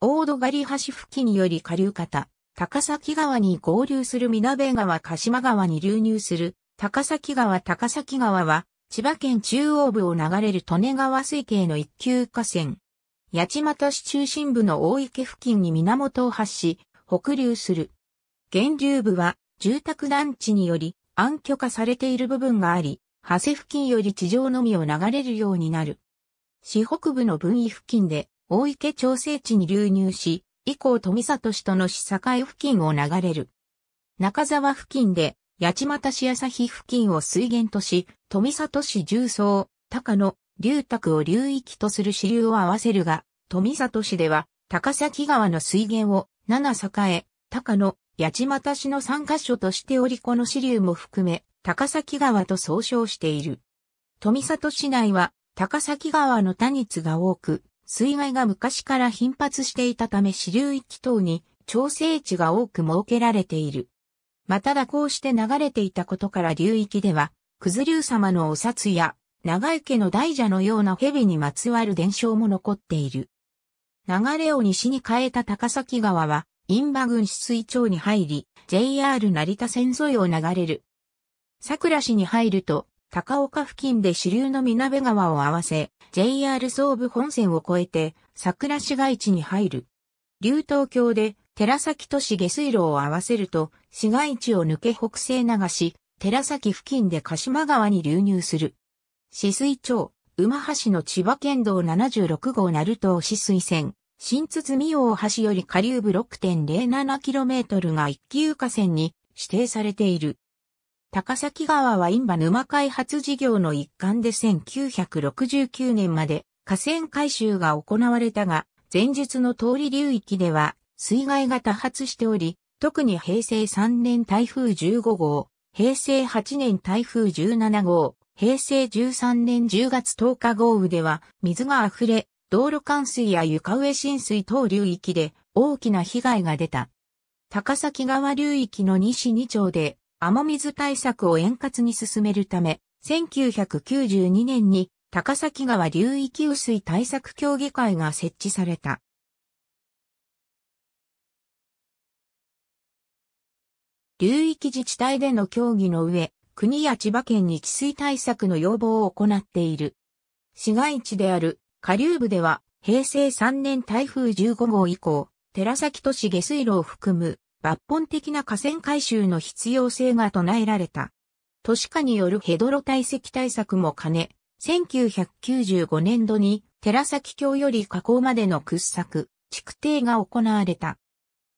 大戸狩橋付近により下流方、高崎川に合流する南部川鹿島川に流入する高崎川高崎川は千葉県中央部を流れる利根川水系の一級河川。八街市中心部の大池付近に源を発し、北流する。源流部は住宅団地により暗渠化されている部分があり、長谷付近より地上のみを流れるようになる。市北部の分岐付近で大池調整地に流入し、以降富里市との市境付近を流れる。中沢付近で、八街市朝日付近を水源とし、富里市重曹、高野、龍卓を流域とする支流を合わせるが、富里市では、高崎川の水源を、七栄、高野、八街市の三箇所としておりこの支流も含め、高崎川と総称している。富里市内は、高崎川の多日が多く、水害が昔から頻発していたため支流域等に調整地が多く設けられている。まただこうして流れていたことから流域では、九頭竜様のお札や長池の大蛇のような蛇にまつわる伝承も残っている。流れを西に変えた高崎川は、印馬郡市水町に入り、JR 成田線沿いを流れる。桜市に入ると、高岡付近で支流の南川を合わせ、JR 総武本線を越えて、桜市街地に入る。流東橋で、寺崎都市下水路を合わせると、市街地を抜け北西流し、寺崎付近で鹿島川に流入する。市水町、馬橋の千葉県道76号鳴門市水線、新津堤大橋より下流部 6.07km が一級河川に指定されている。高崎川は印旛沼開発事業の一環で1969年まで河川改修が行われたが、前述の通り流域では水害が多発しており、特に平成3年台風15号、平成8年台風17号、平成13年10月10日豪雨では水が溢れ、道路冠水や床上浸水等流域で大きな被害が出た。高崎川流域の西2町で雨水対策を円滑に進めるため、1992年に高崎川流域雨水対策協議会が設置された。流域自治体での協議の上、国や千葉県に治水対策の要望を行っている。市街地である下流部では、平成3年台風15号以降、寺崎都市下水路を含む抜本的な河川改修の必要性が唱えられた。都市化によるヘドロ堆積対策も兼ね、1995年度に寺崎橋より河口までの掘削、築堤が行われた。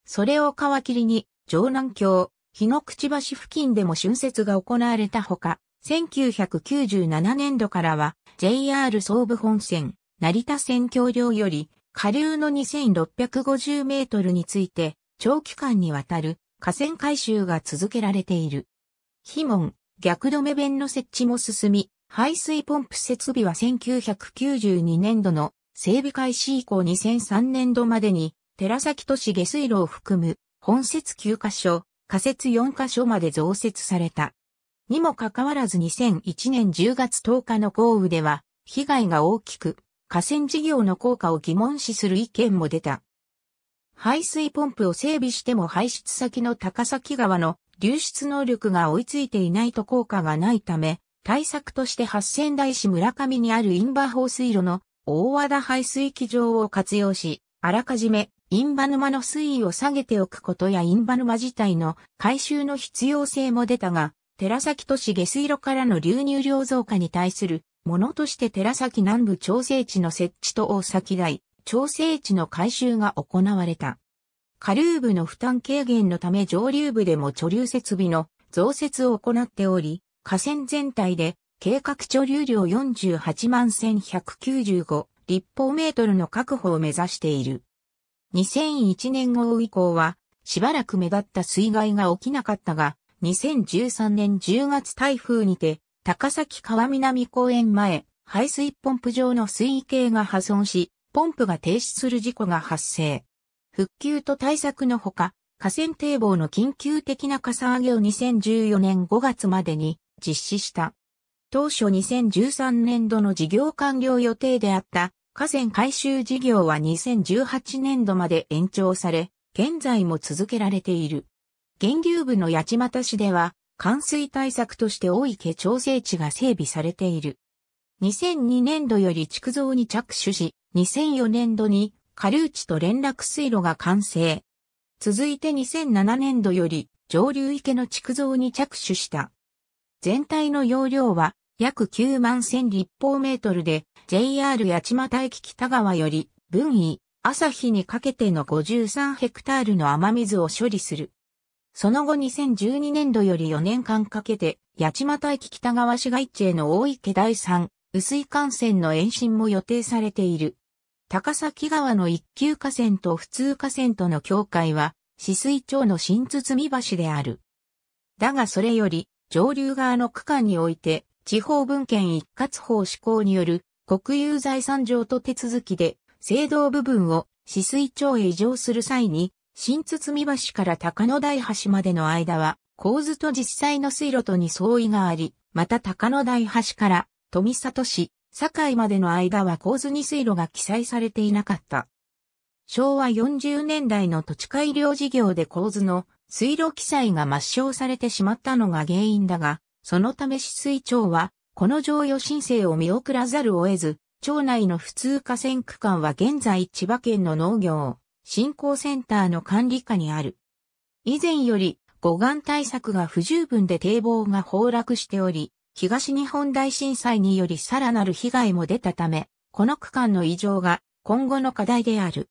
それを皮切りに、城南橋、日の口橋付近でも春節が行われたほか、1997年度からは JR 総武本線、成田線橋梁より下流の2650メートルについて長期間にわたる河川改修が続けられている。碑門、逆止め弁の設置も進み、排水ポンプ設備は1992年度の整備開始以降2003年度までに、寺崎都市下水路を含む本設9カ所、仮設4カ所まで増設された。にもかかわらず2001年10月10日の豪雨では、被害が大きく、河川事業の効果を疑問視する意見も出た。排水ポンプを整備しても排出先の高崎川の流出能力が追いついていないと効果がないため、対策として八仙台市村上にあるインバ放水路の大和田排水機場を活用し、あらかじめインバ沼の水位を下げておくことやインバ沼自体の回収の必要性も出たが、寺崎都市下水路からの流入量増加に対するものとして寺崎南部調整地の設置と大崎台、調整池の改修が行われた。下流部の負担軽減のため上流部でも貯留設備の増設を行っており、河川全体で計画貯留量48万1195立方メートルの確保を目指している。2001年後以降は、しばらく目立った水害が起きなかったが、2013年10月台風にて、高崎川南公園前、排水ポンプ場の水位計が破損し、ポンプが停止する事故が発生。復旧と対策のほか、河川堤防の緊急的なかさ上げを2014年5月までに実施した。当初2013年度の事業完了予定であった河川改修事業は2018年度まで延長され、現在も続けられている。源流部の八街市では、冠水対策として大池調整池が整備されている。2002年度より築造に着手し、2004年度に下流地と連絡水路が完成。続いて2007年度より上流池の築造に着手した。全体の容量は約9万1000立方メートルで JR 八幡駅北側より分位、朝日にかけての53ヘクタールの雨水を処理する。その後2012年度より4年間かけて八幡駅北側市街地への大池第3雨水幹線の延伸も予定されている。高崎川の一級河川と普通河川との境界は、止水町の新堤橋である。だがそれより、上流側の区間において、地方分権一括法施行による国有財産上と手続きで、制動部分を止水町へ移譲する際に、新堤橋から高野台橋までの間は、構図と実際の水路とに相違があり、また高野台橋から富里市、堺までの間は構図に水路が記載されていなかった。昭和40年代の土地改良事業で構図の水路記載が抹消されてしまったのが原因だが、そのため市水庁は、この常用申請を見送らざるを得ず、町内の普通河川区間は現在千葉県の農業、振興センターの管理下にある。以前より、護岸対策が不十分で堤防が崩落しており、東日本大震災によりさらなる被害も出たため、この区間の異常が今後の課題である。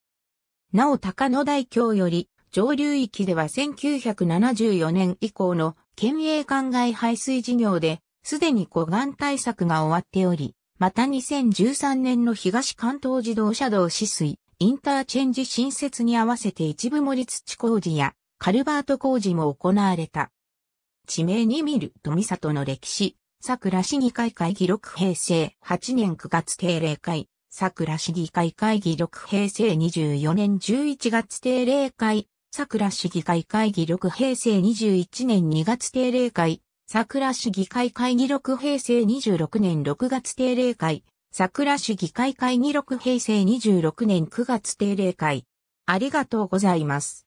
なお高野大橋より上流域では1974年以降の県営灌漑排水事業で、すでに護岸対策が終わっており、また2013年の東関東自動車道止水、インターチェンジ新設に合わせて一部森土工事やカルバート工事も行われた。地名に見る富里の歴史、桜市議会会議録平成8年9月定例会、桜市議会会議録平成24年11月定例会、桜市議会会議録平成21年2月定例会、桜市議会会議録平成26年6月定例会、桜市議会会議録平成26年9月定例会。ありがとうございます。